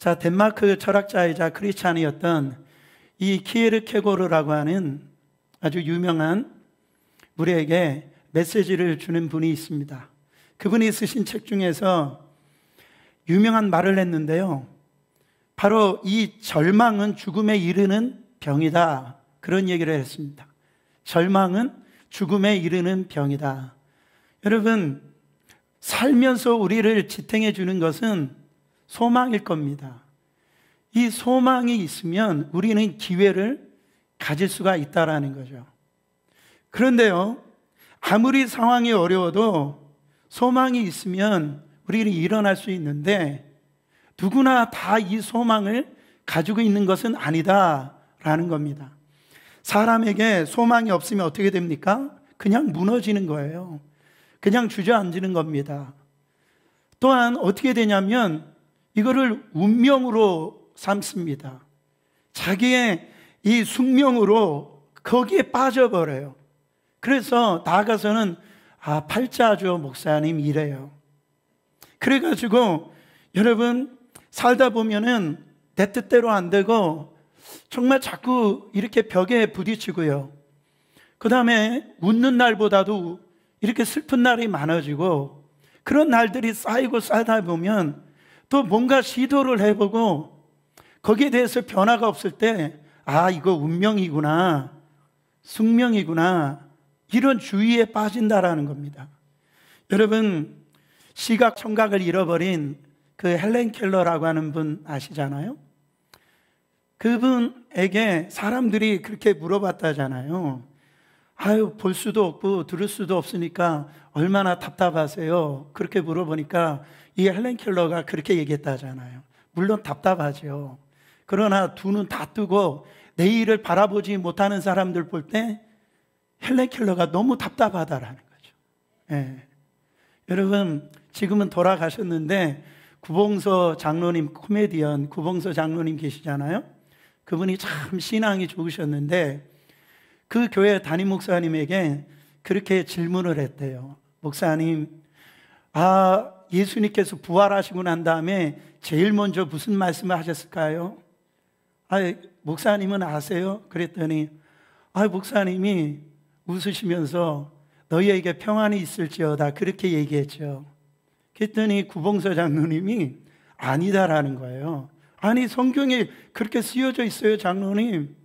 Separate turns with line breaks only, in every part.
자, 덴마크 철학자이자 크리스찬이었던 이 키에르케고르라고 하는 아주 유명한 우리에게 메시지를 주는 분이 있습니다. 그분이 쓰신 책 중에서 유명한 말을 했는데요. 바로 이 절망은 죽음에 이르는 병이다. 그런 얘기를 했습니다. 절망은 죽음에 이르는 병이다. 여러분, 살면서 우리를 지탱해 주는 것은 소망일 겁니다. 이 소망이 있으면 우리는 기회를 가질 수가 있다라는 거죠. 그런데요, 아무리 상황이 어려워도 소망이 있으면 우리는 일어날 수 있는데 누구나 다 이 소망을 가지고 있는 것은 아니다라는 겁니다. 사람에게 소망이 없으면 어떻게 됩니까? 그냥 무너지는 거예요. 그냥 주저앉는 겁니다. 또한 어떻게 되냐면 이거를 운명으로 삼습니다. 자기의 이 숙명으로 거기에 빠져버려요. 그래서 나아가서는 아, 팔자죠, 목사님 이래요. 그래가지고 여러분 살다 보면은 내 뜻대로 안 되고 정말 자꾸 이렇게 벽에 부딪히고요. 그 다음에 웃는 날보다도 이렇게 슬픈 날이 많아지고 그런 날들이 쌓이고 쌓다 보면 또 뭔가 시도를 해보고 거기에 대해서 변화가 없을 때, 아, 이거 운명이구나. 숙명이구나. 이런 주의에 빠진다라는 겁니다. 여러분, 시각 청각을 잃어버린 그 헬렌 켈러라고 하는 분 아시잖아요? 그분에게 사람들이 그렇게 물어봤다잖아요. 아유, 볼 수도 없고 들을 수도 없으니까 얼마나 답답하세요? 그렇게 물어보니까 이 헬렌 켈러가 그렇게 얘기했다잖아요. 물론 답답하죠. 그러나 두 눈 다 뜨고 내일을 바라보지 못하는 사람들 볼 때 헬렌 켈러가 너무 답답하다라는 거죠. 예. 여러분, 지금은 돌아가셨는데 구봉서 장로님, 코미디언 구봉서 장로님 계시잖아요. 그분이 참 신앙이 좋으셨는데 그 교회 담임 목사님에게 그렇게 질문을 했대요. 목사님, 아, 예수님께서 부활하시고 난 다음에 제일 먼저 무슨 말씀을 하셨을까요? 아, 목사님은 아세요? 그랬더니, 아, 목사님이 웃으시면서 너희에게 평안이 있을지어다. 그렇게 얘기했죠. 그랬더니 구봉서 장로님이 아니다라는 거예요. 아니, 성경에 그렇게 쓰여져 있어요, 장로님.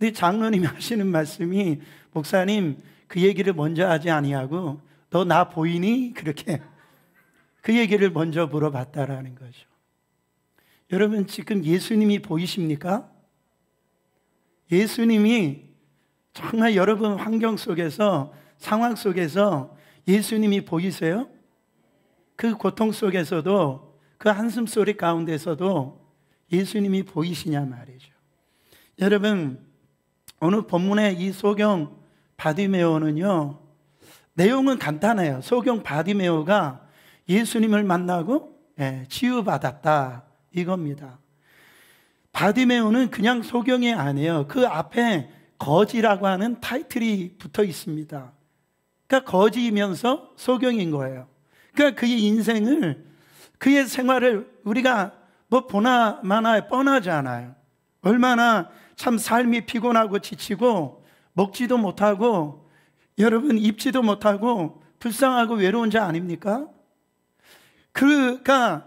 근데 네 장로님이 하시는 말씀이 목사님 그 얘기를 먼저 하지 아니하고 너 나 보이니 그렇게 그 얘기를 먼저 물어봤다라는 거죠. 여러분 지금 예수님이 보이십니까? 예수님이 정말 여러분 환경 속에서 상황 속에서 예수님이 보이세요? 그 고통 속에서도 그 한숨 소리 가운데서도 예수님이 보이시냐 말이죠. 여러분 오늘 본문의 이 소경 바디메오는요, 내용은 간단해요. 소경 바디메오가 예수님을 만나고 예, 치유받았다. 이겁니다. 바디메오는 그냥 소경이 아니에요. 그 앞에 거지라고 하는 타이틀이 붙어 있습니다. 그러니까 거지이면서 소경인 거예요. 그러니까 그의 인생을, 그의 생활을 우리가 뭐 보나 마나 뻔하지 않아요. 얼마나 참 삶이 피곤하고 지치고 먹지도 못하고 여러분 입지도 못하고 불쌍하고 외로운 자 아닙니까? 그가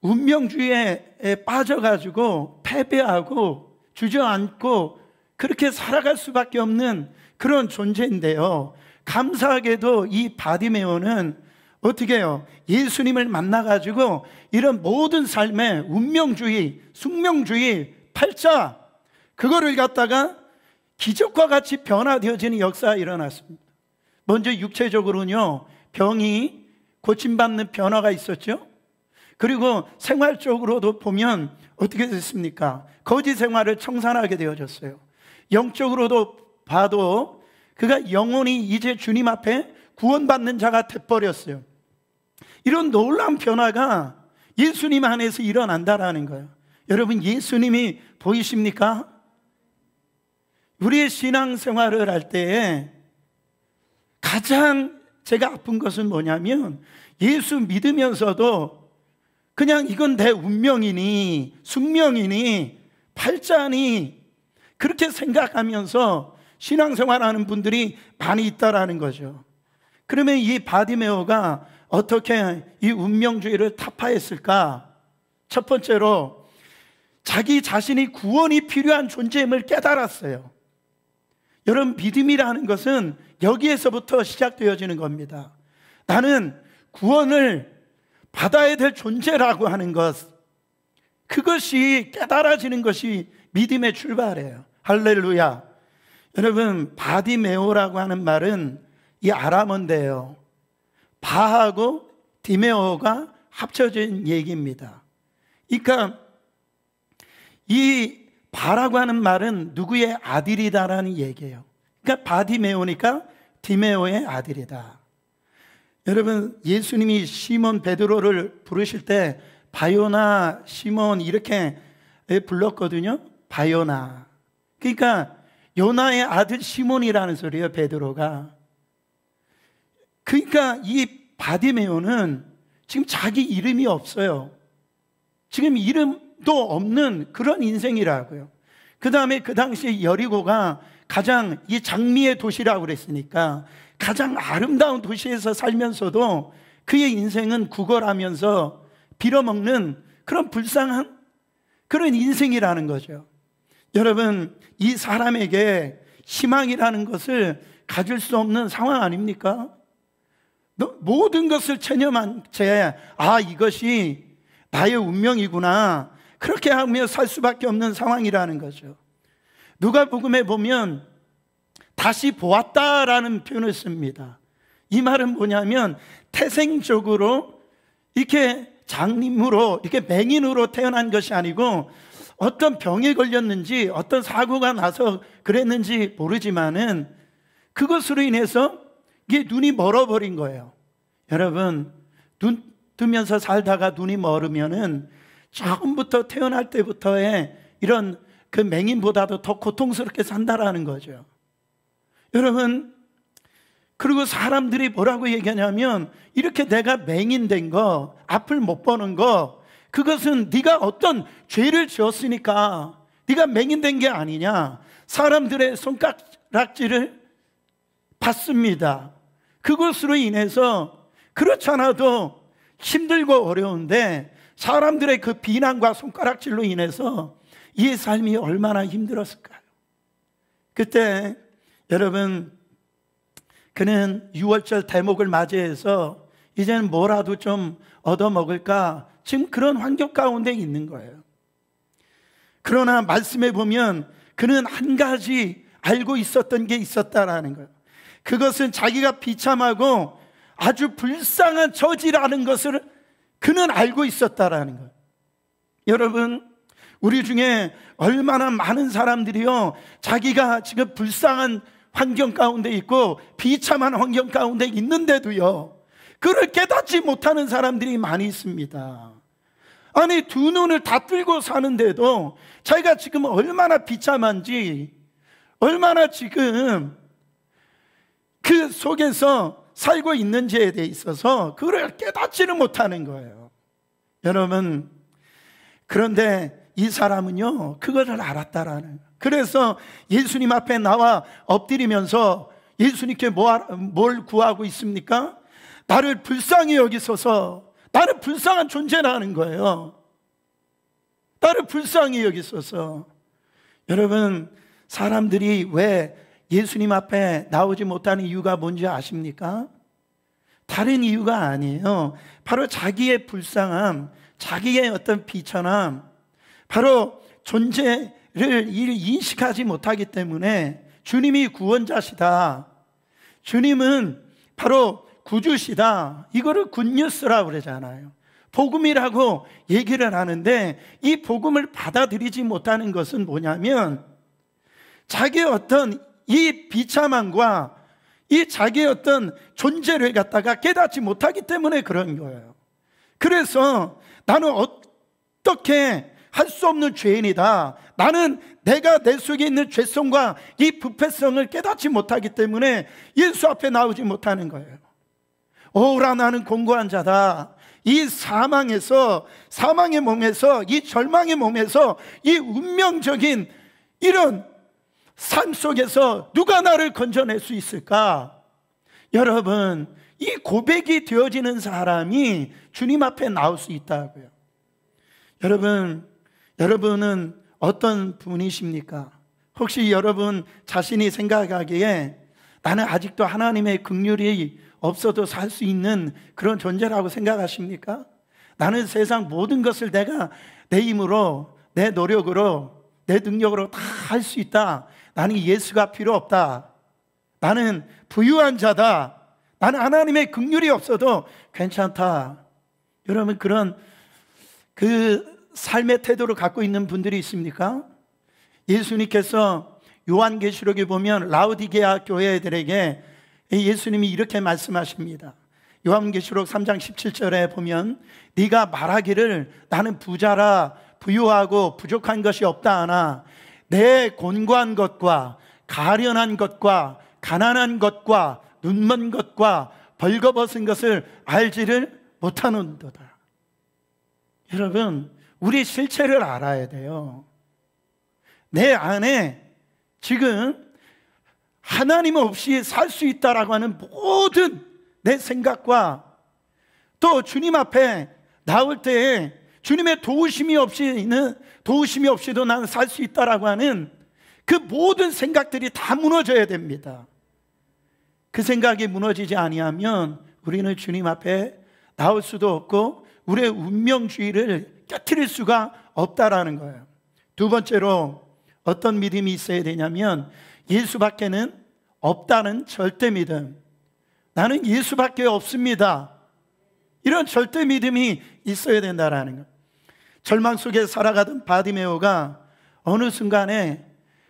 운명주의에 빠져가지고 패배하고 주저앉고 그렇게 살아갈 수밖에 없는 그런 존재인데요. 감사하게도 이 바디메오는 어떻게 해요? 예수님을 만나가지고 이런 모든 삶의 운명주의, 숙명주의, 팔자, 그거를 갖다가 기적과 같이 변화되어지는 역사가 일어났습니다. 먼저 육체적으로는요, 병이 고침받는 변화가 있었죠. 그리고 생활적으로도 보면 어떻게 됐습니까? 거짓 생활을 청산하게 되어졌어요. 영적으로도 봐도 그가 영혼이 이제 주님 앞에 구원받는 자가 돼버렸어요. 이런 놀라운 변화가 예수님 안에서 일어난다라는 거예요. 여러분, 예수님이 보이십니까? 우리의 신앙생활을 할 때에 가장 제가 아픈 것은 뭐냐면 예수 믿으면서도 그냥 이건 내 운명이니 숙명이니 팔자니 그렇게 생각하면서 신앙생활하는 분들이 많이 있다라는 거죠. 그러면 이 바디메어가 어떻게 이 운명주의를 타파했을까? 첫 번째로 자기 자신이 구원이 필요한 존재임을 깨달았어요. 여러분 믿음이라는 것은 여기에서부터 시작되어지는 겁니다. 나는 구원을 받아야 될 존재라고 하는 것 그것이 깨달아지는 것이 믿음의 출발이에요. 할렐루야. 여러분 바디메오라고 하는 말은 이 아람언데요. 바하고 디메오가 합쳐진 얘기입니다. 그러니까 이 바라고 하는 말은 누구의 아들이다라는 얘기예요. 그러니까 바디메오니까 디메오의 아들이다. 여러분 예수님이 시몬 베드로를 부르실 때 바요나 시몬 이렇게 불렀거든요. 바요나. 그러니까 요나의 아들 시몬이라는 소리예요. 베드로가. 그러니까 이 바디메오는 지금 자기 이름이 없어요. 지금 이름 또 없는 그런 인생이라고요. 그 다음에 그 당시 에 여리고가 가장 이 장미의 도시라고 그랬으니까 가장 아름다운 도시에서 살면서도 그의 인생은 구걸하면서 빌어먹는 그런 불쌍한 그런 인생이라는 거죠. 여러분, 이 사람에게 희망이라는 것을 가질 수 없는 상황 아닙니까? 모든 것을 체념한 채, 아, 이것이 나의 운명이구나. 그렇게 하며 살 수밖에 없는 상황이라는 거죠. 누가 복음에 보면 다시 보았다라는 표현을 씁니다. 이 말은 뭐냐면 태생적으로 이렇게 장님으로 이렇게 맹인으로 태어난 것이 아니고 어떤 병에 걸렸는지 어떤 사고가 나서 그랬는지 모르지만은 그것으로 인해서 이게 눈이 멀어버린 거예요. 여러분 눈 뜨면서 살다가 눈이 멀으면은 처음부터 태어날 때부터의 이런 그 맹인보다도 더 고통스럽게 산다라는 거죠. 여러분, 그리고 사람들이 뭐라고 얘기하냐면 이렇게 내가 맹인된 거, 앞을 못 보는 거, 그것은 네가 어떤 죄를 지었으니까 네가 맹인된 게 아니냐. 사람들의 손가락질을 받습니다. 그것으로 인해서 그렇잖아도 힘들고 어려운데 사람들의 그 비난과 손가락질로 인해서 이 삶이 얼마나 힘들었을까요? 그때 여러분 그는 6월절 대목을 맞이해서 이제는 뭐라도 좀 얻어먹을까 지금 그런 환경 가운데 있는 거예요. 그러나 말씀해 보면 그는 한 가지 알고 있었던 게 있었다라는 거예요. 그것은 자기가 비참하고 아주 불쌍한 처지라는 것을 그는 알고 있었다라는 거예요. 여러분, 우리 중에 얼마나 많은 사람들이요, 자기가 지금 불쌍한 환경 가운데 있고 비참한 환경 가운데 있는데도요, 그를 깨닫지 못하는 사람들이 많이 있습니다. 아니, 두 눈을 다 뜨고 사는데도 자기가 지금 얼마나 비참한지, 얼마나 지금 그 속에서 살고 있는지에 대해 있어서 그걸 깨닫지는 못하는 거예요. 여러분, 그런데 이 사람은요, 그거를 알았다라는. 그래서 예수님 앞에 나와 엎드리면서 예수님께 뭐 뭘 구하고 있습니까? 나를 불쌍히 여기소서, 나를 불쌍한 존재라는 거예요. 나를 불쌍히 여기소서. 여러분, 사람들이 왜 예수님 앞에 나오지 못하는 이유가 뭔지 아십니까? 다른 이유가 아니에요. 바로 자기의 불쌍함, 자기의 어떤 비천함, 바로 존재를 인식하지 못하기 때문에 주님이 구원자시다. 주님은 바로 구주시다. 이거를 굿뉴스라고 그러잖아요. 복음이라고 얘기를 하는데 이 복음을 받아들이지 못하는 것은 뭐냐면 자기의 어떤 이 비참함과 이 자기의 어떤 존재를 갖다가 깨닫지 못하기 때문에 그런 거예요. 그래서 나는 어떻게 할 수 없는 죄인이다. 나는 내가 내 속에 있는 죄성과 이 부패성을 깨닫지 못하기 때문에 예수 앞에 나오지 못하는 거예요. 오라 나는 공고한 자다. 이 사망에서 사망의 몸에서 이 절망의 몸에서 이 운명적인 이런 삶 속에서 누가 나를 건져낼 수 있을까? 여러분, 이 고백이 되어지는 사람이 주님 앞에 나올 수 있다고요. 여러분, 여러분은 어떤 분이십니까? 혹시 여러분 자신이 생각하기에 나는 아직도 하나님의 긍휼이 없어도 살 수 있는 그런 존재라고 생각하십니까? 나는 세상 모든 것을 내가 내 힘으로, 내 노력으로, 내 능력으로 다 할 수 있다. 나는 예수가 필요 없다. 나는 부유한 자다. 나는 하나님의 긍휼이 없어도 괜찮다. 여러분 그런 그 삶의 태도를 갖고 있는 분들이 있습니까? 예수님께서 요한계시록에 보면 라우디게아 교회들에게 예수님이 이렇게 말씀하십니다. 요한계시록 3장 17절에 보면 네가 말하기를 나는 부자라 부유하고 부족한 것이 없다 하나 내 곤고한 것과 가련한 것과 가난한 것과 눈먼 것과 벌거벗은 것을 알지를 못하는도다. 여러분, 우리 실체를 알아야 돼요. 내 안에 지금 하나님 없이 살 수 있다라고 하는 모든 내 생각과 또 주님 앞에 나올 때에 주님의 도우심이 없이는 도우심이 없이도 나는 살 수 있다라고 하는 그 모든 생각들이 다 무너져야 됩니다. 그 생각이 무너지지 아니하면 우리는 주님 앞에 나올 수도 없고 우리의 운명주의를 깨뜨릴 수가 없다라는 거예요. 두 번째로 어떤 믿음이 있어야 되냐면 예수밖에는 없다는 절대 믿음. 나는 예수밖에 없습니다. 이런 절대 믿음이 있어야 된다라는 것. 절망 속에 살아가던 바디메오가 어느 순간에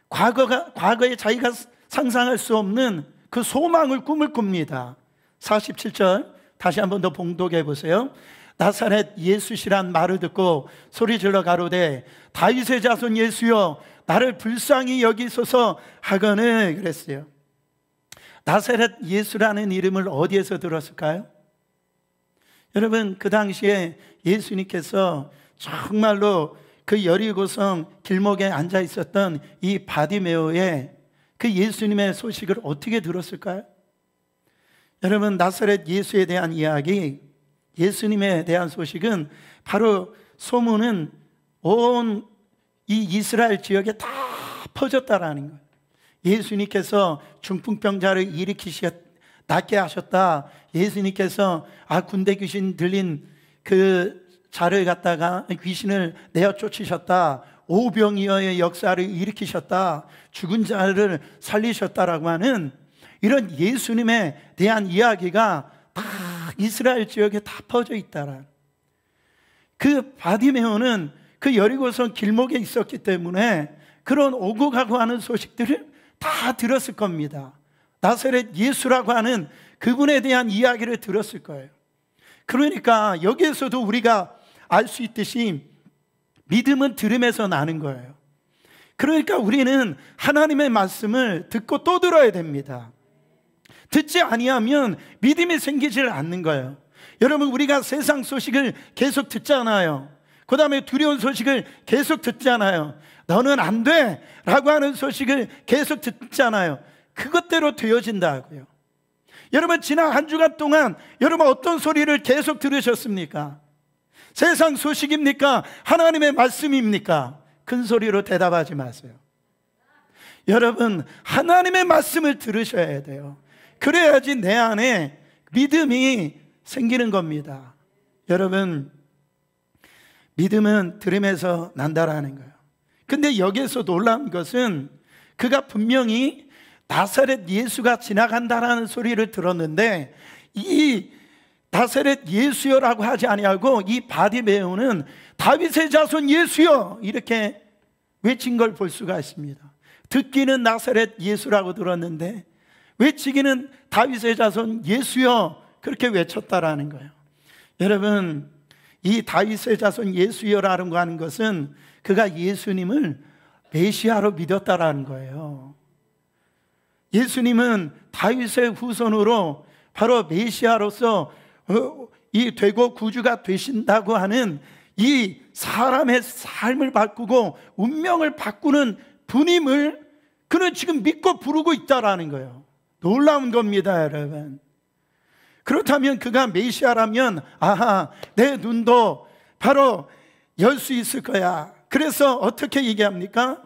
과거가, 과거에 자기가 상상할 수 없는 그 소망을 꿈을 꿉니다. 47절 다시 한번 더 봉독해 보세요. 나사렛 예수시란 말을 듣고 소리 질러 가로되 다윗의 자손 예수여 나를 불쌍히 여기소서 하거늘 그랬어요. 나사렛 예수라는 이름을 어디에서 들었을까요? 여러분 그 당시에 예수님께서 정말로 그 여리고성 길목에 앉아 있었던 이 바디메오의 그 예수님의 소식을 어떻게 들었을까요? 여러분 나사렛 예수에 대한 이야기, 예수님에 대한 소식은 바로 소문은 온 이 이스라엘 지역에 다 퍼졌다라는 거예요. 예수님께서 중풍병자를 일으키셨 낫게 하셨다. 예수님께서 아 군대 귀신 들린 그 자를 갖다가 귀신을 내어 쫓으셨다. 오병이어의 역사를 일으키셨다. 죽은 자를 살리셨다라고 하는 이런 예수님에 대한 이야기가 다 이스라엘 지역에 다 퍼져 있다라. 그 바디메오는 그 여리고성 길목에 있었기 때문에 그런 오고 가고 하는 소식들을 다 들었을 겁니다. 나사렛 예수라고 하는 그분에 대한 이야기를 들었을 거예요. 그러니까 여기에서도 우리가 알수 있듯이 믿음은 들음에서 나는 거예요. 그러니까 우리는 하나님의 말씀을 듣고 또 들어야 됩니다. 듣지 아니하면 믿음이 생기질 않는 거예요. 여러분 우리가 세상 소식을 계속 듣잖아요. 그 다음에 두려운 소식을 계속 듣잖아요. 너는 안 돼! 라고 하는 소식을 계속 듣잖아요. 그것대로 되어진다고요. 여러분, 지난 한 주간 동안 여러분 어떤 소리를 계속 들으셨습니까? 세상 소식입니까? 하나님의 말씀입니까? 큰 소리로 대답하지 마세요. 여러분, 하나님의 말씀을 들으셔야 돼요. 그래야지 내 안에 믿음이 생기는 겁니다. 여러분, 믿음은 들음에서 난다라는 거예요. 근데 여기에서 놀라 것은 그가 분명히 나사렛 예수가 지나간다라는 소리를 들었는데 이 다세렛 예수여라고 하지 아니하고 이 바디메오는 다윗의 자손 예수여 이렇게 외친 걸 볼 수가 있습니다. 듣기는 나사렛 예수라고 들었는데 외치기는 다윗의 자손 예수여 그렇게 외쳤다라는 거예요. 여러분 이 다윗의 자손 예수여라는 거 하는 것은 그가 예수님을 메시아로 믿었다라는 거예요. 예수님은 다윗의 후손으로 바로 메시아로서 어, 이 되고 구주가 되신다고 하는 이 사람의 삶을 바꾸고 운명을 바꾸는 분임을 그는 지금 믿고 부르고 있다라는 거예요. 놀라운 겁니다, 여러분. 그렇다면 그가 메시아라면 아하, 내 눈도 바로 열 수 있을 거야. 그래서 어떻게 얘기합니까?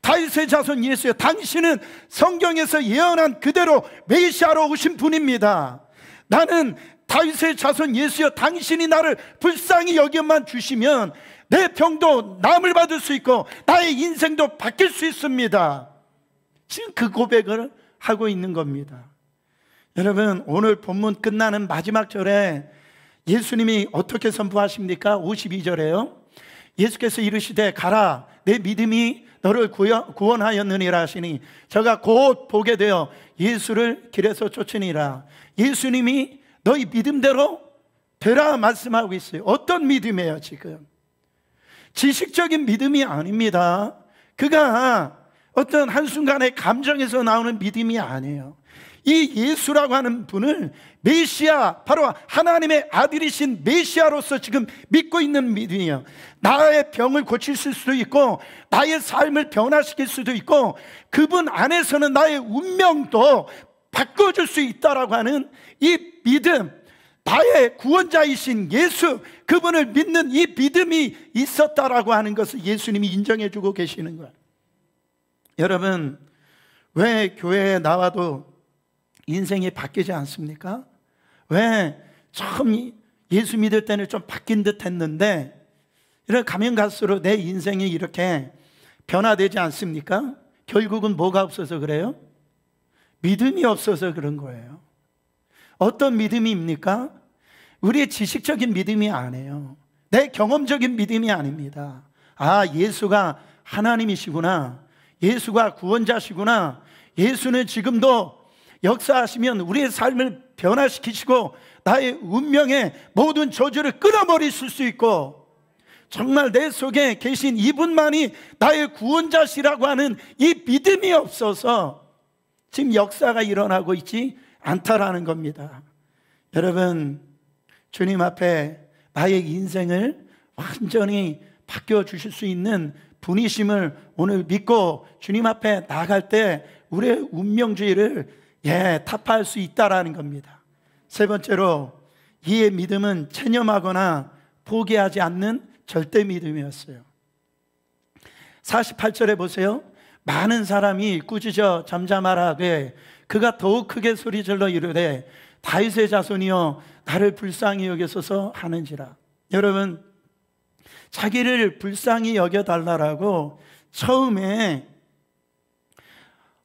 다윗의 자손 예수여 당신은 성경에서 예언한 그대로 메시아로 오신 분입니다. 나는 다윗의 자손 예수여 당신이 나를 불쌍히 여기만 주시면 내 병도 남을 받을 수 있고 나의 인생도 바뀔 수 있습니다. 지금 그 고백을 하고 있는 겁니다. 여러분 오늘 본문 끝나는 마지막 절에 예수님이 어떻게 선포하십니까? 52절에요. 예수께서 이르시되 가라 내 믿음이 너를 구원하였느니라 하시니 저가 곧 보게 되어 예수를 길에서 쫓으니라. 예수님이 너희 믿음대로 되라 말씀하고 있어요. 어떤 믿음이에요, 지금? 지식적인 믿음이 아닙니다. 그가 어떤 한순간의 감정에서 나오는 믿음이 아니에요. 이 예수라고 하는 분을 메시아, 바로 하나님의 아들이신 메시아로서 지금 믿고 있는 믿음이에요. 나의 병을 고치 수도 있고, 나의 삶을 변화시킬 수도 있고, 그분 안에서는 나의 운명도 바꿔줄 수 있다라고 하는 이 믿음, 나의 구원자이신 예수, 그분을 믿는 이 믿음이 있었다라고 하는 것을 예수님이 인정해주고 계시는 거예요. 여러분, 왜 교회에 나와도 인생이 바뀌지 않습니까? 왜 처음 예수 믿을 때는 좀 바뀐 듯 했는데, 이런 가면 갈수록 내 인생이 이렇게 변화되지 않습니까? 결국은 뭐가 없어서 그래요? 믿음이 없어서 그런 거예요. 어떤 믿음입니까? 우리의 지식적인 믿음이 아니에요. 내 경험적인 믿음이 아닙니다. 아, 예수가 하나님이시구나. 예수가 구원자시구나. 예수는 지금도 역사하시면 우리의 삶을 변화시키시고 나의 운명의 모든 저주를 끊어버리실 수 있고 정말 내 속에 계신 이분만이 나의 구원자시라고 하는 이 믿음이 없어서 지금 역사가 일어나고 있지 않다라는 겁니다. 여러분, 주님 앞에 나의 인생을 완전히 바뀌어 주실 수 있는 분이심을 오늘 믿고 주님 앞에 나갈 때 우리의 운명주의를 예, 타파할 수 있다라는 겁니다. 세 번째로 이의 믿음은 체념하거나 포기하지 않는 절대 믿음이었어요. 48절에 보세요. 많은 사람이 꾸짖어 잠잠하라 되 그가 더욱 크게 소리질러 이르되 다윗의 자손이여 나를 불쌍히 여겨소서 하는지라. 여러분 자기를 불쌍히 여겨 달라라고 처음에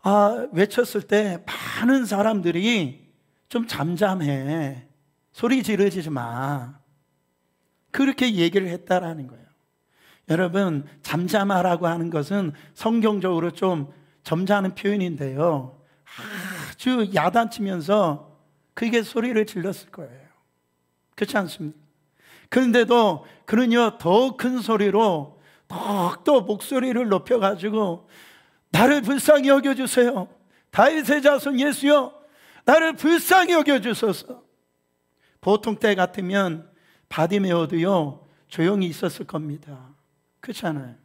아, 외쳤을 때 많은 사람들이 좀 잠잠해. 소리 지르지 마. 그렇게 얘기를 했다라는 거예요. 여러분, 잠잠하라고 하는 것은 성경적으로 좀 점잖은 표현인데요. 아주 야단치면서 그게 소리를 질렀을 거예요. 그렇지 않습니까? 그런데도 그는요, 더 큰 소리로 더욱더 목소리를 높여가지고 나를 불쌍히 여겨주세요. 다윗의 자손 예수여, 나를 불쌍히 여겨주소서. 보통 때 같으면 바디메어도요, 조용히 있었을 겁니다. 그렇잖아요.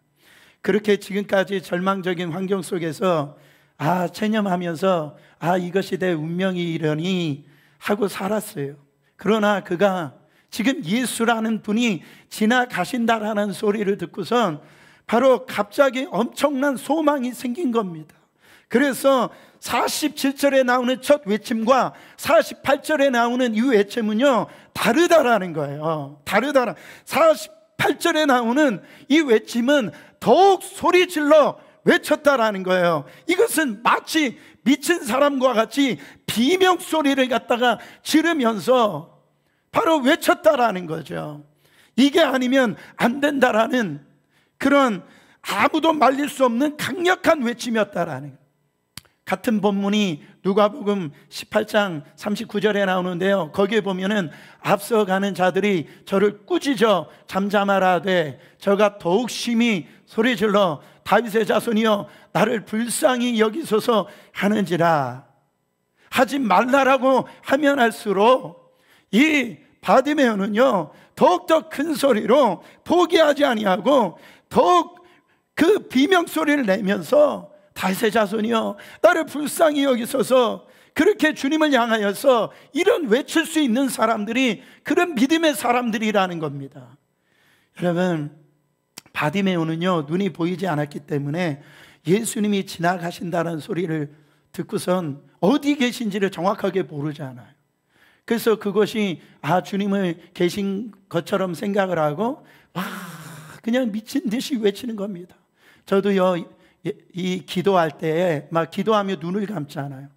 그렇게 지금까지 절망적인 환경 속에서 아, 체념하면서 아, 이것이 내 운명이려니 하고 살았어요. 그러나 그가 지금 예수라는 분이 지나가신다라는 소리를 듣고선 바로 갑자기 엄청난 소망이 생긴 겁니다. 그래서 47절에 나오는 첫 외침과 48절에 나오는 이 외침은요, 다르다라는 거예요. 다르다라. 48절에 나오는 이 외침은 더욱 소리 질러 외쳤다라는 거예요. 이것은 마치 미친 사람과 같이 비명 소리를 갖다가 지르면서 바로 외쳤다라는 거죠. 이게 아니면 안 된다라는 그런 아무도 말릴 수 없는 강력한 외침이었다라는 같은 본문이 누가복음 18장 39절에 나오는데요. 거기에 보면은 앞서가는 자들이 저를 꾸짖어 잠잠하라되 저가 더욱 심히 소리질러 다윗의 자손이여 나를 불쌍히 여기소서 하는지라 하지 말라라고 하면 할수록 이 바디메어는요 더욱더 큰 소리로 포기하지 아니하고 더욱 그 비명 소리를 내면서 다윗의 자손이여 나를 불쌍히 여기소서 그렇게 주님을 향하여서 이런 외칠 수 있는 사람들이 그런 믿음의 사람들이라는 겁니다. 여러분 바디메오는요, 눈이 보이지 않았기 때문에 예수님이 지나가신다는 소리를 듣고선 어디 계신지를 정확하게 모르지 않아요. 그래서 그것이 아, 주님을 계신 것처럼 생각을 하고 와, 그냥 미친 듯이 외치는 겁니다. 저도요, 이 예, 기도할 때에 막 기도하며 눈을 감잖아요.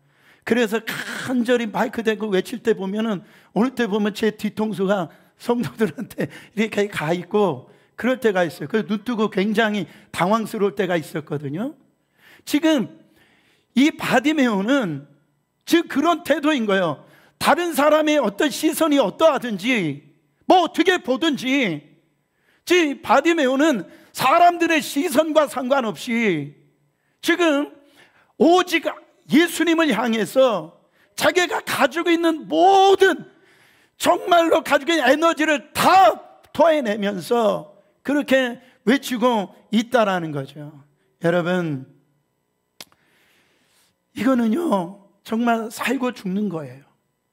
그래서 간절히 마이크 대고 외칠 때 보면은 어느 때 보면 제 뒤통수가 성도들한테 이렇게 가 있고 그럴 때가 있어요. 그래서 눈 뜨고 굉장히 당황스러울 때가 있었거든요. 지금 이 바디메오는 즉 그런 태도인 거예요. 다른 사람의 어떤 시선이 어떠하든지 뭐 어떻게 보든지 즉 바디메오는 사람들의 시선과 상관없이 지금 오직 예수님을 향해서 자기가 가지고 있는 모든 정말로 가지고 있는 에너지를 다 토해내면서 그렇게 외치고 있다라는 거죠. 여러분, 이거는요, 정말 살고 죽는 거예요.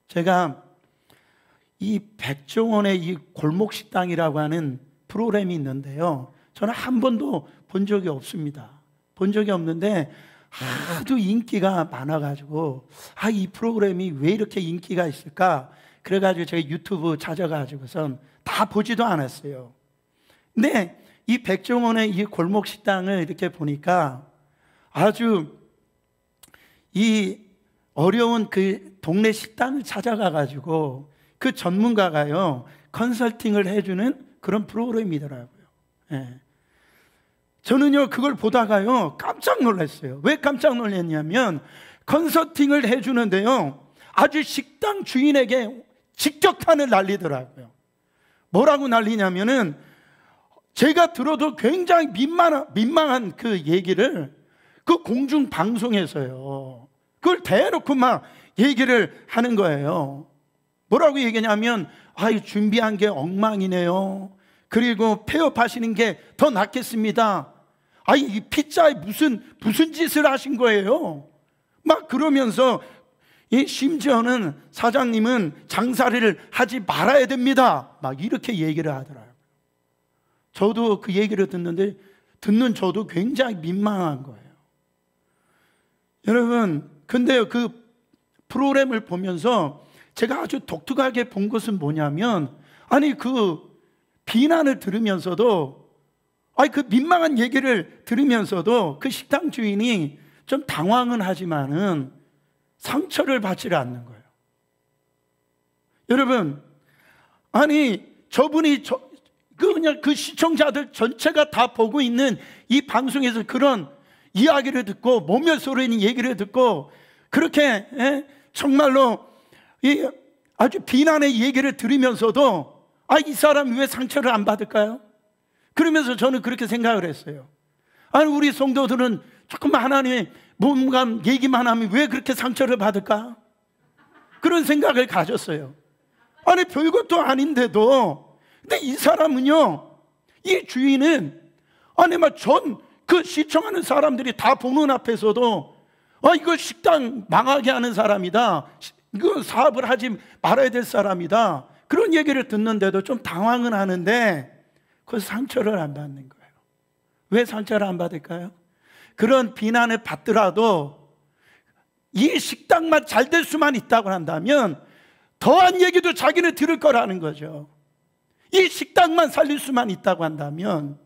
제가 이 백종원의 이 골목식당이라고 하는 프로그램이 있는데요. 저는 한 번도 본 적이 없습니다. 본 적이 없는데 하도 인기가 많아가지고, 아, 이 프로그램이 왜 이렇게 인기가 있을까? 그래가지고 제가 유튜브 찾아가지고선 다 보지도 않았어요. 근데 네, 이 백종원의 이 골목 식당을 이렇게 보니까 아주 이 어려운 그 동네 식당을 찾아가 가지고 그 전문가가요 컨설팅을 해주는 그런 프로그램이더라고요. 예. 저는요 그걸 보다가요 깜짝 놀랐어요. 왜 깜짝 놀랐냐면 컨설팅을 해주는데요 아주 식당 주인에게 직격탄을 날리더라고요. 뭐라고 날리냐면은 제가 들어도 굉장히 민망한, 민망한 그 얘기를 그 공중 방송에서요. 그걸 대놓고 막 얘기를 하는 거예요. 뭐라고 얘기냐면, 아유, 준비한 게 엉망이네요. 그리고 폐업하시는 게 더 낫겠습니다. 아니, 이 피자에 무슨, 무슨 짓을 하신 거예요? 막 그러면서, 이 심지어는 사장님은 장사를 하지 말아야 됩니다. 막 이렇게 얘기를 하더라고요. 저도 그 얘기를 듣는데 듣는 저도 굉장히 민망한 거예요. 여러분, 근데 그 프로그램을 보면서 제가 아주 독특하게 본 것은 뭐냐면 아니 그 비난을 들으면서도 아니 그 민망한 얘기를 들으면서도 그 식당 주인이 좀 당황은 하지만은 상처를 받지를 않는 거예요. 여러분, 아니 저분이 저, 그 그냥 그 시청자들 전체가 다 보고 있는 이 방송에서 그런 이야기를 듣고 몸에 소리 르는 얘기를 듣고 그렇게 예? 정말로 이 아주 비난의 얘기를 들으면서도 아, 이 사람 왜 상처를 안 받을까요? 그러면서 저는 그렇게 생각을 했어요. 아니, 우리 성도들은 조금 하나님 몸감 얘기만 하면 왜 그렇게 상처를 받을까? 그런 생각을 가졌어요. 아니, 별것도 아닌데도 근데 이 사람은요, 이 주인은 아니 막전그 시청하는 사람들이 다 보는 앞에서도 아 이거 식당 망하게 하는 사람이다. 이거 사업을 하지 말아야 될 사람이다. 그런 얘기를 듣는데도 좀 당황은 하는데 그 상처를 안 받는 거예요. 왜 상처를 안 받을까요? 그런 비난을 받더라도 이 식당만 잘 될 수만 있다고 한다면 더한 얘기도 자기는 들을 거라는 거죠. 이 식당만 살릴 수만 있다고 한다면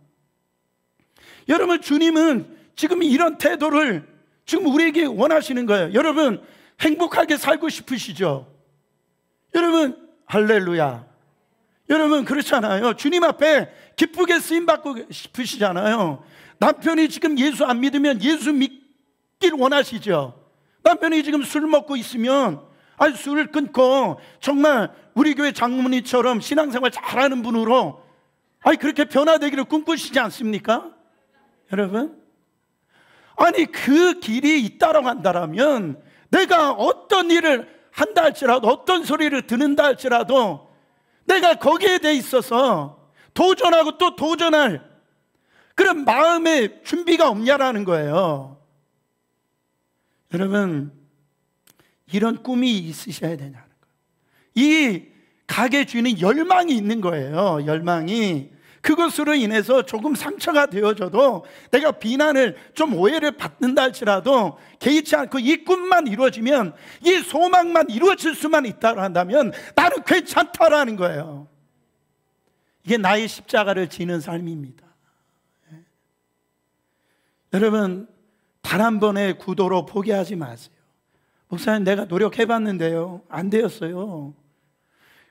여러분 주님은 지금 이런 태도를 지금 우리에게 원하시는 거예요. 여러분 행복하게 살고 싶으시죠? 여러분 할렐루야. 여러분 그렇잖아요. 주님 앞에 기쁘게 쓰임 받고 싶으시잖아요. 남편이 지금 예수 안 믿으면 예수 믿길 원하시죠. 남편이 지금 술 먹고 있으면 아, 술을 끊고 정말 우리 교회 장모님처럼 신앙생활 잘하는 분으로 아니 그렇게 변화되기를 꿈꾸시지 않습니까? 여러분? 아니 그 길이 있다고한다면 내가 어떤 일을 한다 할지라도 어떤 소리를 듣는다 할지라도 내가 거기에 대 있어서 도전하고 또 도전할 그런 마음의 준비가 없냐라는 거예요. 여러분 이런 꿈이 있으셔야 되냐는 거예요. 이 가게 주인은 열망이 있는 거예요. 열망이. 그것으로 인해서 조금 상처가 되어져도 내가 비난을 좀 오해를 받는다 할지라도 개의치 않고 이 꿈만 이루어지면 이 소망만 이루어질 수만 있다고 한다면 나는 괜찮다라는 거예요. 이게 나의 십자가를 지는 삶입니다. 예. 여러분, 단 한 번의 구도로 포기하지 마세요. 목사님 내가 노력해봤는데요. 안 되었어요.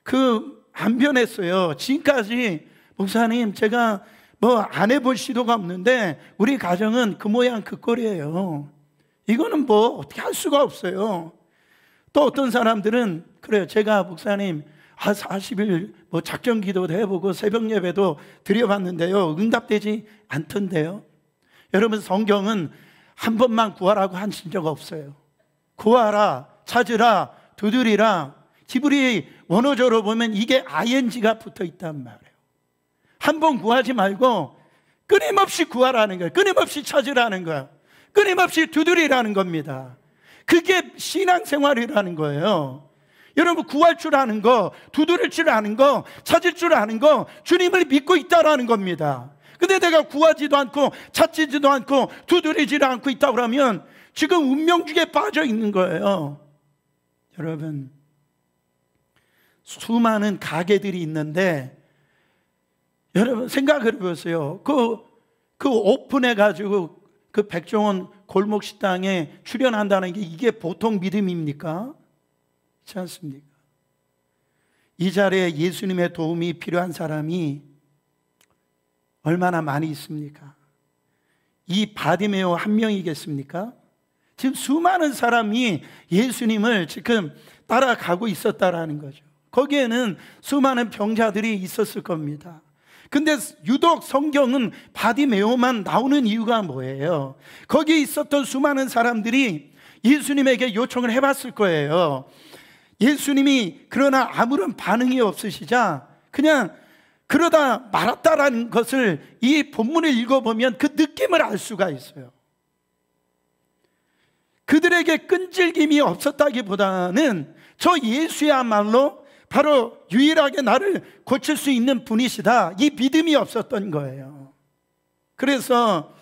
그 안 변했어요. 지금까지 목사님 제가 뭐 안 해볼 시도가 없는데 우리 가정은 그 모양 그 꼴이에요. 이거는 뭐 어떻게 할 수가 없어요. 또 어떤 사람들은 그래요. 제가 목사님 아 40일 뭐 작전 기도도 해보고 새벽 예배도 드려봤는데요. 응답되지 않던데요. 여러분 성경은 한 번만 구하라고 한신적 없어요. 구하라, 찾으라, 두드리라. 히브리 원어적로 보면 이게 ing가 붙어 있단 말이에요. 한 번 구하지 말고 끊임없이 구하라는 거예요. 끊임없이 찾으라는 거예요. 끊임없이 두드리라는 겁니다. 그게 신앙생활이라는 거예요. 여러분 구할 줄 아는 거, 두드릴 줄 아는 거, 찾을 줄 아는 거 주님을 믿고 있다라는 겁니다. 근데 내가 구하지도 않고 찾지도 않고 두드리지도 않고 있다 그러면 지금 운명 중에 빠져 있는 거예요. 여러분, 수많은 가게들이 있는데, 여러분, 생각을 해보세요. 그, 그 오픈해가지고 그 백종원 골목식당에 출연한다는 게 이게 보통 믿음입니까? 그렇지 않습니까? 이 자리에 예수님의 도움이 필요한 사람이 얼마나 많이 있습니까? 이 바디메오 한 명이겠습니까? 지금 수많은 사람이 예수님을 지금 따라가고 있었다라는 거죠. 거기에는 수많은 병자들이 있었을 겁니다. 근데 유독 성경은 바디메오만 나오는 이유가 뭐예요? 거기에 있었던 수많은 사람들이 예수님에게 요청을 해봤을 거예요. 예수님이 그러나 아무런 반응이 없으시자 그냥 그러다 말았다라는 것을 이 본문을 읽어보면 그 느낌을 알 수가 있어요. 그들에게 끈질김이 없었다기보다는 저 예수야말로 바로 유일하게 나를 고칠 수 있는 분이시다. 이 믿음이 없었던 거예요. 그래서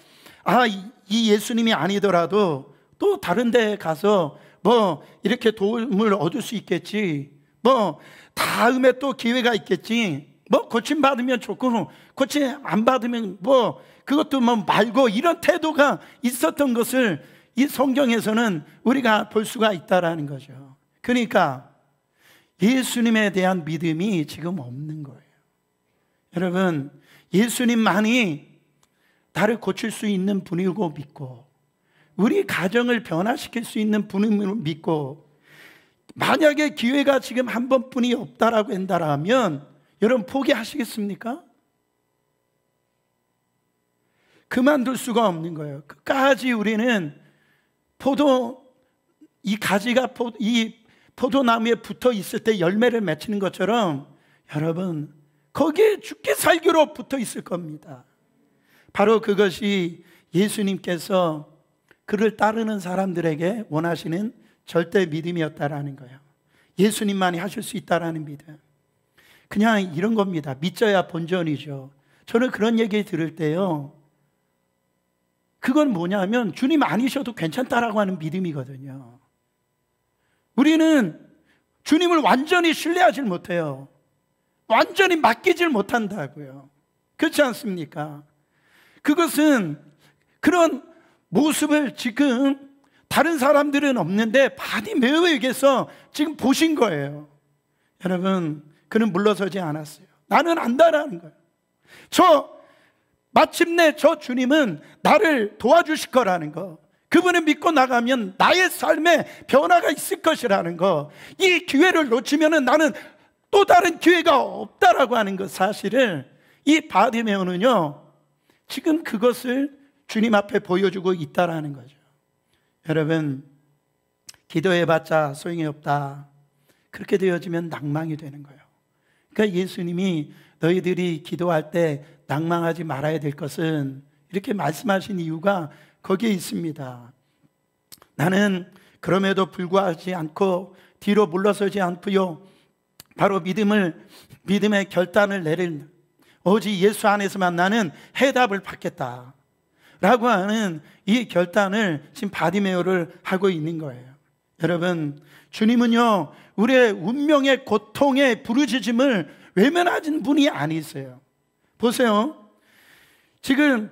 아, 이 예수님이 아니더라도 또 다른 데 가서 뭐 이렇게 도움을 얻을 수 있겠지. 뭐 다음에 또 기회가 있겠지. 뭐 고침 받으면 좋고 고침 안 받으면 뭐 그것도 뭐 말고 이런 태도가 있었던 것을 이 성경에서는 우리가 볼 수가 있다라는 거죠. 그러니까 예수님에 대한 믿음이 지금 없는 거예요. 여러분, 예수님만이 나를 고칠 수 있는 분이고 믿고, 우리 가정을 변화시킬 수 있는 분임을 믿고, 만약에 기회가 지금 한 번뿐이 없다라고 한다라면, 여러분 포기하시겠습니까? 그만둘 수가 없는 거예요. 끝까지 우리는 포도 이 가지가 포, 이 포도나무에 붙어 있을 때 열매를 맺히는 것처럼 여러분 거기에 죽게 살기로 붙어 있을 겁니다. 바로 그것이 예수님께서 그를 따르는 사람들에게 원하시는 절대 믿음이었다라는 거예요. 예수님만이 하실 수 있다라는 믿음. 그냥 이런 겁니다. 믿자야 본전이죠. 저는 그런 얘기 들을 때요. 그건 뭐냐면 주님 아니셔도 괜찮다라고 하는 믿음이거든요. 우리는 주님을 완전히 신뢰하지 못해요. 완전히 맡기질 못한다고요. 그렇지 않습니까? 그것은 그런 모습을 지금 다른 사람들은 없는데 바디 메어에게서 지금 보신 거예요. 여러분, 그는 물러서지 않았어요. 나는 안다라는 거예요. 저 마침내 저 주님은 나를 도와주실 거라는 거. 그분을 믿고 나가면 나의 삶에 변화가 있을 것이라는 거. 이 기회를 놓치면 나는 또 다른 기회가 없다라고 하는 것 그 사실을 이 바디메오는요, 지금 그것을 주님 앞에 보여주고 있다라는 거죠. 여러분, 기도해봤자 소용이 없다. 그렇게 되어지면 낭망이 되는 거예요. 그러니까 예수님이 너희들이 기도할 때 낭망하지 말아야 될 것은 이렇게 말씀하신 이유가 거기에 있습니다. 나는 그럼에도 불구하지 않고 뒤로 물러서지 않고요. 바로 믿음을 믿음의 결단을 내릴 오직 예수 안에서만 나는 해답을 받겠다. 라고 하는 이 결단을 지금 바디메어를 하고 있는 거예요. 여러분, 주님은요, 우리의 운명의 고통의 부르짖음을 외면하신 분이 아니세요. 보세요. 지금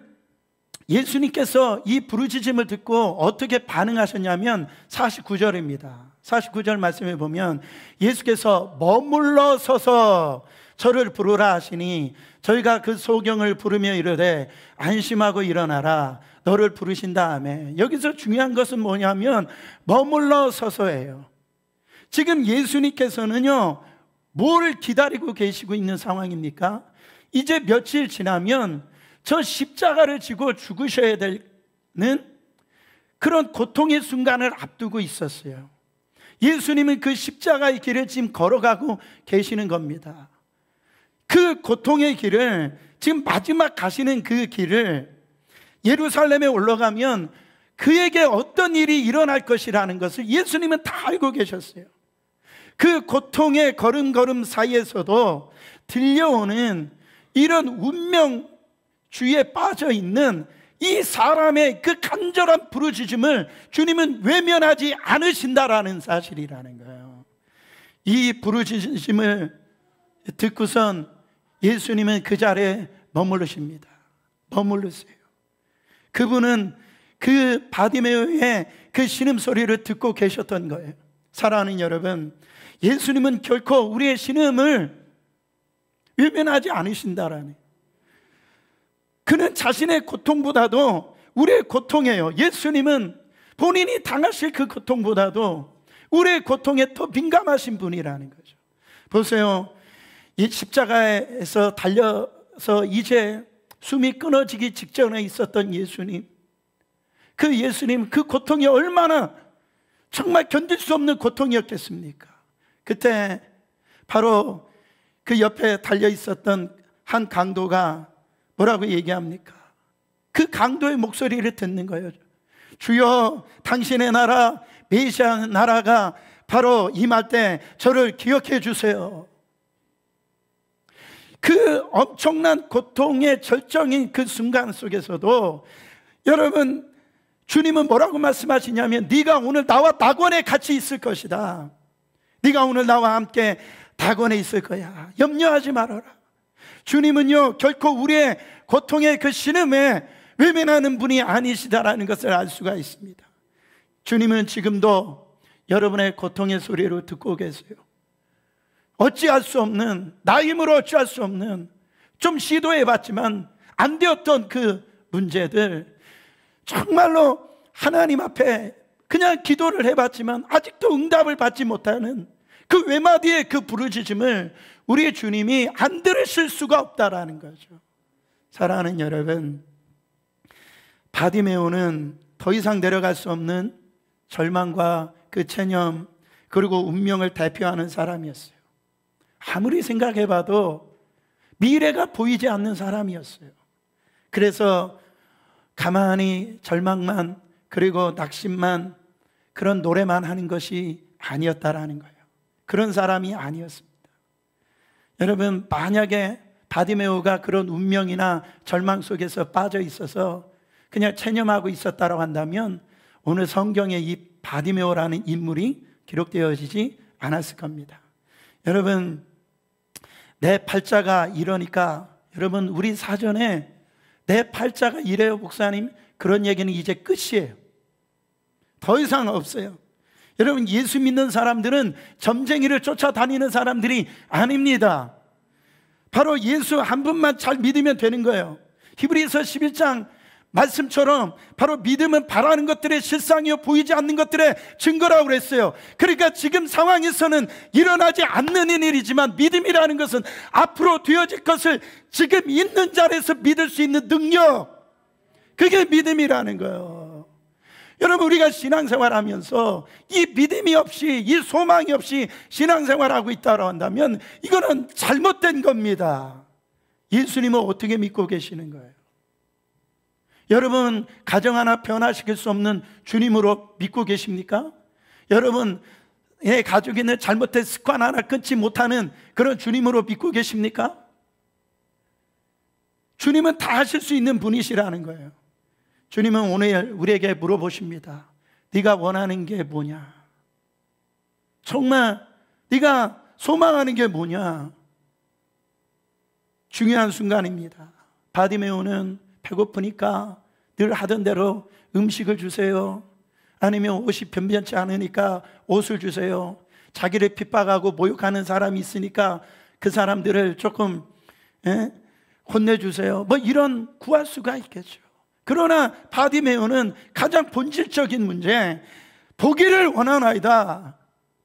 예수님께서 이 부르짖음을 듣고 어떻게 반응하셨냐면 49절입니다. 49절 말씀에 보면 예수께서 머물러 서서 저를 부르라 하시니 저희가 그 소경을 부르며 이르되 안심하고 일어나라 너를 부르신 다음에 여기서 중요한 것은 뭐냐면 머물러 서서예요. 지금 예수님께서는요 뭘 기다리고 계시고 있는 상황입니까? 이제 며칠 지나면 저 십자가를 지고 죽으셔야 되는 그런 고통의 순간을 앞두고 있었어요. 예수님은 그 십자가의 길을 지금 걸어가고 계시는 겁니다. 그 고통의 길을 지금 마지막 가시는 그 길을 예루살렘에 올라가면 그에게 어떤 일이 일어날 것이라는 것을 예수님은 다 알고 계셨어요. 그 고통의 걸음걸음 사이에서도 들려오는 이런 운명주의에 빠져 있는 이 사람의 그 간절한 부르짖음을 주님은 외면하지 않으신다라는 사실이라는 거예요. 이 부르짖음을 듣고선 예수님은 그 자리에 머물르십니다머물르세요 그분은 그 바디메오의 그 신음소리를 듣고 계셨던 거예요. 사랑하는 여러분, 예수님은 결코 우리의 신음을 외면하지 않으신다라는. 그는 자신의 고통보다도 우리의 고통이에요. 예수님은 본인이 당하실 그 고통보다도 우리의 고통에 더 민감하신 분이라는 거죠. 보세요. 이 십자가에서 달려서 이제 숨이 끊어지기 직전에 있었던 예수님. 그 예수님, 그 고통이 얼마나 정말 견딜 수 없는 고통이었겠습니까? 그때 바로 그 옆에 달려 있었던 한 강도가 뭐라고 얘기합니까? 그 강도의 목소리를 듣는 거예요. 주여 당신의 나라 메시아 나라가 바로 임할 때 저를 기억해 주세요. 그 엄청난 고통의 절정인 그 순간 속에서도 여러분 주님은 뭐라고 말씀하시냐면 네가 오늘 나와 낙원에 같이 있을 것이다. 네가 오늘 나와 함께 다곤에 있을 거야. 염려하지 말아라. 주님은요, 결코 우리의 고통의 그 신음에 외면하는 분이 아니시다라는 것을 알 수가 있습니다. 주님은 지금도 여러분의 고통의 소리를 듣고 계세요. 어찌할 수 없는, 나 힘으로 어찌할 수 없는, 좀 시도해 봤지만 안 되었던 그 문제들, 정말로 하나님 앞에 그냥 기도를 해봤지만 아직도 응답을 받지 못하는 그 외마디의 그 부르짖음을 우리 주님이 안 들으실 수가 없다라는 거죠. 사랑하는 여러분, 바디메오는 더 이상 내려갈 수 없는 절망과 그 체념, 그리고 운명을 대표하는 사람이었어요. 아무리 생각해봐도 미래가 보이지 않는 사람이었어요. 그래서 가만히 절망만 그리고 낙심만 그런 노래만 하는 것이 아니었다라는 거예요. 그런 사람이 아니었습니다. 여러분, 만약에 바디메오가 그런 운명이나 절망 속에서 빠져 있어서 그냥 체념하고 있었다고 한다면 오늘 성경에 이 바디메오라는 인물이 기록되어지지 않았을 겁니다. 여러분, 내 팔자가 이러니까 여러분, 우리 사전에 내 팔자가 이래요, 목사님. 그런 얘기는 이제 끝이에요. 더 이상 없어요. 여러분, 예수 믿는 사람들은 점쟁이를 쫓아다니는 사람들이 아닙니다. 바로 예수 한 분만 잘 믿으면 되는 거예요. 히브리서 11장 말씀처럼 바로 믿음은 바라는 것들의 실상이요 보이지 않는 것들의 증거라고 그랬어요. 그러니까 지금 상황에서는 일어나지 않는 일이지만 믿음이라는 것은 앞으로 되어질 것을 지금 있는 자리에서 믿을 수 있는 능력. 그게 믿음이라는 거예요. 여러분 우리가 신앙생활 하면서 이 믿음이 없이 이 소망이 없이 신앙생활 하고 있다고 한다면 이거는 잘못된 겁니다. 예수님은 어떻게 믿고 계시는 거예요? 여러분 가정 하나 변화시킬 수 없는 주님으로 믿고 계십니까? 여러분 예, 가족이 는 잘못된 습관 하나 끊지 못하는 그런 주님으로 믿고 계십니까? 주님은 다 하실 수 있는 분이시라는 거예요. 주님은 오늘 우리에게 물어보십니다. 네가 원하는 게 뭐냐? 정말 네가 소망하는 게 뭐냐? 중요한 순간입니다. 바디메오는 배고프니까 늘 하던 대로 음식을 주세요. 아니면 옷이 변변치 않으니까 옷을 주세요. 자기를 핍박하고 모욕하는 사람이 있으니까 그 사람들을 조금 에? 예, 혼내주세요. 뭐 이런 구할 수가 있겠죠. 그러나 바디메오는 가장 본질적인 문제, 보기를 원한아이다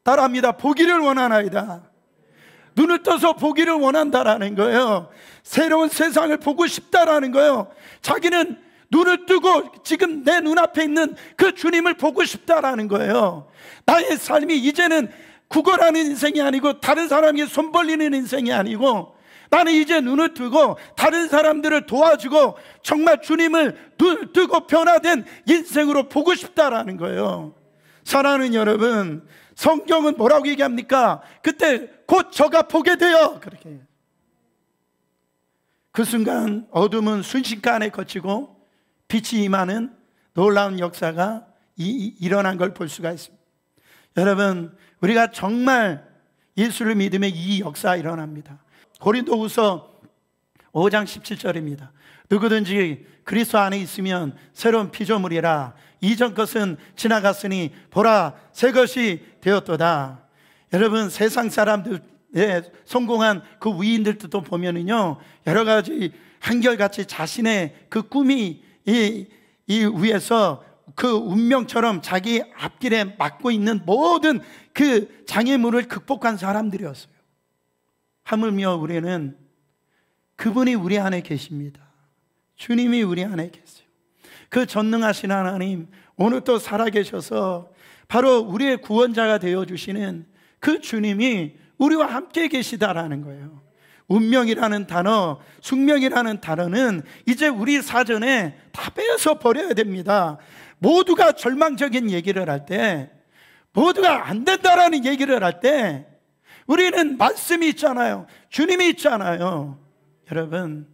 따라합니다. 보기를 원한아이다 눈을 떠서 보기를 원한다라는 거예요. 새로운 세상을 보고 싶다라는 거예요. 자기는 눈을 뜨고 지금 내 눈앞에 있는 그 주님을 보고 싶다라는 거예요. 나의 삶이 이제는 구걸하는 인생이 아니고 다른 사람에게 손 벌리는 인생이 아니고 나는 이제 눈을 뜨고 다른 사람들을 도와주고 정말 주님을 눈 뜨고 변화된 인생으로 보고 싶다라는 거예요. 사랑하는 여러분, 성경은 뭐라고 얘기합니까? 그때 곧 저가 보게 되어 그렇게 그 순간 어둠은 순식간에 거치고 빛이 임하는 놀라운 역사가 이, 일어난 걸 볼 수가 있습니다. 여러분, 우리가 정말 예수를 믿으면 이 역사 일어납니다. 고린도후서 5장 17절입니다. 누구든지 그리스도 안에 있으면 새로운 피조물이라 이전 것은 지나갔으니 보라 새 것이 되었도다. 여러분 세상 사람들의 성공한 그 위인들도 보면은요 여러 가지 한결같이 자신의 그 꿈이 이, 이 위에서 그 운명처럼 자기 앞길에 막고 있는 모든 그 장애물을 극복한 사람들이었어요. 하물며 우리는 그분이 우리 안에 계십니다. 주님이 우리 안에 계세요. 그 전능하신 하나님, 오늘 또 살아계셔서 바로 우리의 구원자가 되어주시는 그 주님이 우리와 함께 계시다라는 거예요. 운명이라는 단어, 숙명이라는 단어는 이제 우리 사전에 다 빼서 버려야 됩니다. 모두가 절망적인 얘기를 할 때, 모두가 안 된다라는 얘기를 할 때, 우리는 말씀이 있잖아요. 주님이 있잖아요. 여러분,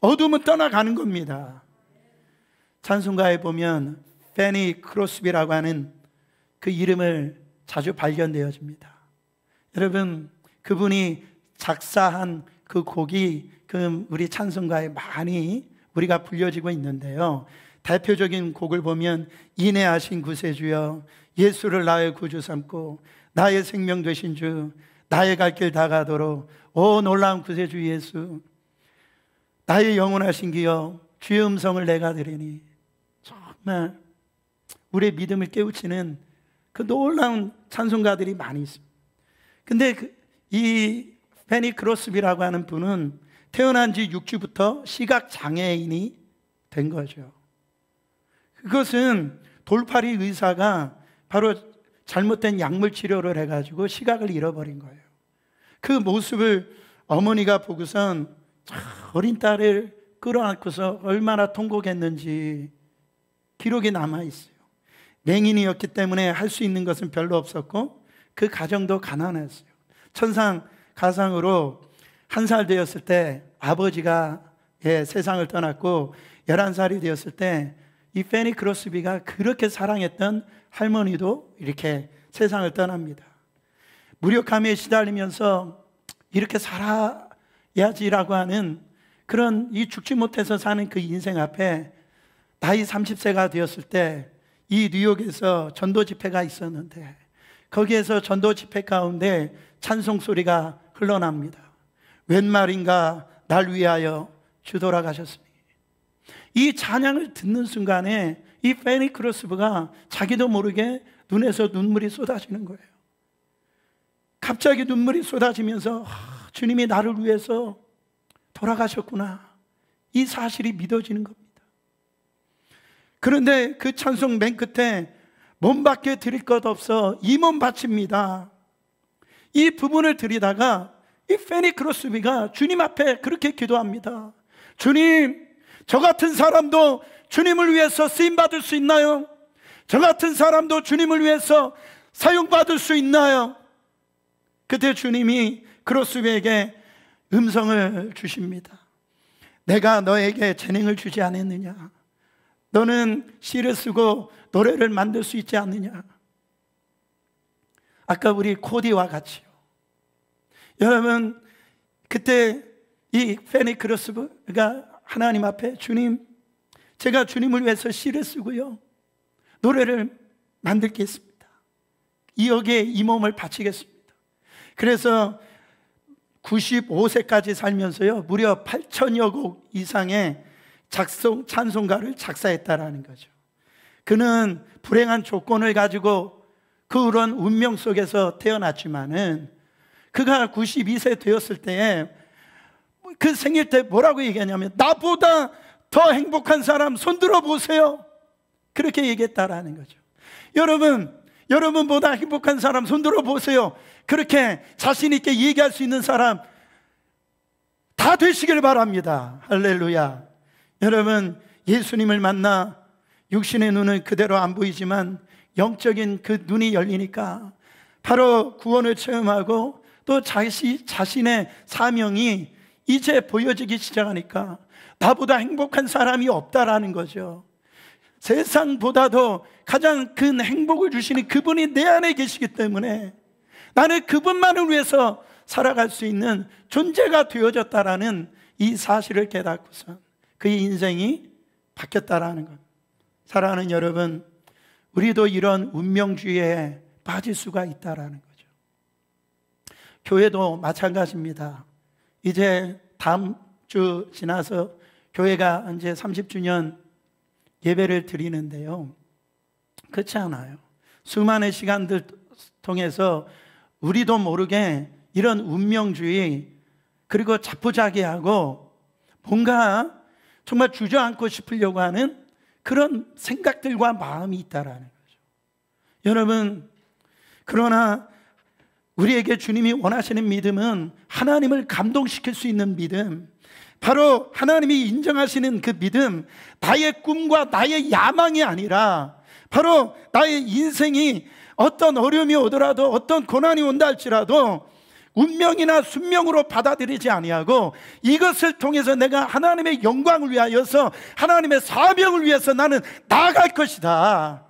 어둠은 떠나가는 겁니다. 찬송가에 보면 페니 크로스비라고 하는 그 이름을 자주 발견되어집니다. 여러분, 그분이 작사한 그 곡이 그 우리 찬송가에 많이 우리가 불려지고 있는데요. 대표적인 곡을 보면 인내하신 구세주여 예수를 나의 구주 삼고 나의 생명 되신 주 나의 갈 길 다 가도록 오 놀라운 구세주 예수 나의 영원하신 기여 주의 음성을 내가 들으니 정말 우리의 믿음을 깨우치는 그 놀라운 찬송가들이 많이 있습니다. 근데 그, 이 페니 크로스비라고 하는 분은 태어난 지 6주부터 시각 장애인이 된 거죠. 그것은 돌팔이 의사가 바로 잘못된 약물 치료를 해가지고 시각을 잃어버린 거예요. 그 모습을 어머니가 보고선 어린 딸을 끌어안고서 얼마나 통곡했는지 기록이 남아있어요. 맹인이었기 때문에 할 수 있는 것은 별로 없었고 그 가정도 가난했어요. 천상 가상으로 한 살 되었을 때 아버지가 예, 세상을 떠났고 11살이 되었을 때 이 페니 크로스비가 그렇게 사랑했던 할머니도 이렇게 세상을 떠납니다. 무력함에 시달리면서 이렇게 살아야지라고 하는 그런 이 죽지 못해서 사는 그 인생 앞에 나이 30세가 되었을 때 이 뉴욕에서 전도 집회가 있었는데 거기에서 전도 집회 가운데 찬송 소리가 흘러납니다. 웬 말인가 날 위하여 주 돌아가셨으니 이 찬양을 듣는 순간에 이 페니 크로스브가 자기도 모르게 눈에서 눈물이 쏟아지는 거예요. 갑자기 눈물이 쏟아지면서 아, 주님이 나를 위해서 돌아가셨구나. 이 사실이 믿어지는 겁니다. 그런데 그 찬송 맨 끝에 몸 밖에 드릴 것 없어 이 몸 바칩니다. 이 부분을 드리다가 이 페니 크로스비가 주님 앞에 그렇게 기도합니다. 주님, 저 같은 사람도 주님을 위해서 쓰임 받을 수 있나요? 저 같은 사람도 주님을 위해서 사용받을 수 있나요? 그때 주님이 크로스에게 음성을 주십니다. 내가 너에게 재능을 주지 않았느냐? 너는 시를 쓰고 노래를 만들 수 있지 않느냐? 아까 우리 코디와 같이요. 여러분, 그때 이 페니크로스가 하나님 앞에 주님, 제가 주님을 위해서 시를 쓰고요. 노래를 만들겠습니다. 이 역에 이 몸을 바치겠습니다. 그래서 95세까지 살면서요. 무려 8천여 곡 이상의 작성, 찬송가를 작사했다라는 거죠. 그는 불행한 조건을 가지고 그 그런 운명 속에서 태어났지만은 그가 92세 되었을 때에 그 생일 때 뭐라고 얘기하냐면 나보다 더 행복한 사람 손들어 보세요. 그렇게 얘기했다라는 거죠. 여러분, 여러분보다 행복한 사람 손들어 보세요. 그렇게 자신있게 얘기할 수 있는 사람 다 되시길 바랍니다. 할렐루야. 여러분, 예수님을 만나 육신의 눈은 그대로 안 보이지만 영적인 그 눈이 열리니까 바로 구원을 체험하고 또 자신, 의 사명이 이제 보여지기 시작하니까 나보다 행복한 사람이 없다라는 거죠. 세상보다도 가장 큰 행복을 주시는 그분이 내 안에 계시기 때문에 나는 그분만을 위해서 살아갈 수 있는 존재가 되어졌다라는 이 사실을 깨닫고서 그의 인생이 바뀌었다라는 것. 사랑하는 여러분, 우리도 이런 운명주의에 빠질 수가 있다라는 거죠. 교회도 마찬가지입니다. 이제 다음 주 지나서 교회가 이제 30주년 예배를 드리는데요. 그렇지 않아요. 수많은 시간들 통해서 우리도 모르게 이런 운명주의 그리고 자포자기하고 뭔가 정말 주저앉고 싶으려고 하는 그런 생각들과 마음이 있다라는 거죠. 여러분, 그러나 우리에게 주님이 원하시는 믿음은 하나님을 감동시킬 수 있는 믿음, 바로 하나님이 인정하시는 그 믿음, 나의 꿈과 나의 야망이 아니라 바로 나의 인생이 어떤 어려움이 오더라도 어떤 고난이 온다 할지라도 운명이나 순명으로 받아들이지 아니하고 이것을 통해서 내가 하나님의 영광을 위하여서 하나님의 사명을 위해서 나는 나아갈 것이다.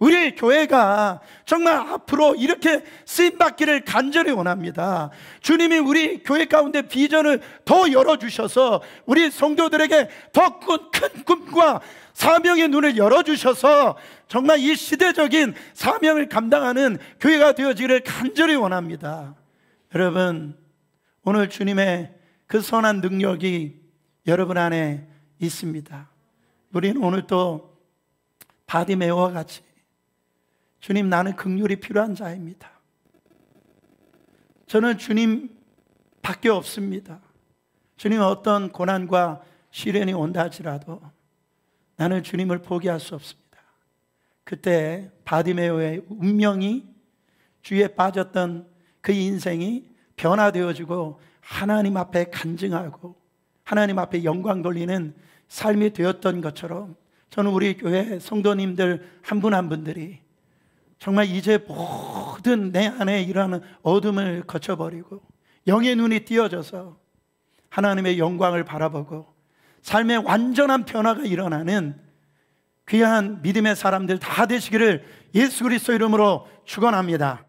우리 교회가 정말 앞으로 이렇게 쓰임받기를 간절히 원합니다. 주님이 우리 교회 가운데 비전을 더 열어주셔서 우리 성도들에게 더 큰 꿈과 사명의 눈을 열어주셔서 정말 이 시대적인 사명을 감당하는 교회가 되어지기를 간절히 원합니다. 여러분, 오늘 주님의 그 선한 능력이 여러분 안에 있습니다. 우리는 오늘 또 바디메오와 같이 주님, 나는 극률이 필요한 자입니다. 저는 주님 밖에 없습니다. 주님 어떤 고난과 시련이 온다 할지라도 나는 주님을 포기할 수 없습니다. 그때 바디메오의 운명이 주에 빠졌던 그 인생이 변화되어지고 하나님 앞에 간증하고 하나님 앞에 영광 돌리는 삶이 되었던 것처럼 저는 우리 교회 성도님들 한 분한 한 분들이 정말 이제 모든 내 안에 일하는 어둠을 거쳐버리고 영의 눈이 띄어져서 하나님의 영광을 바라보고 삶의 완전한 변화가 일어나는 귀한 믿음의 사람들 다 되시기를 예수 그리스도 이름으로 축원합니다.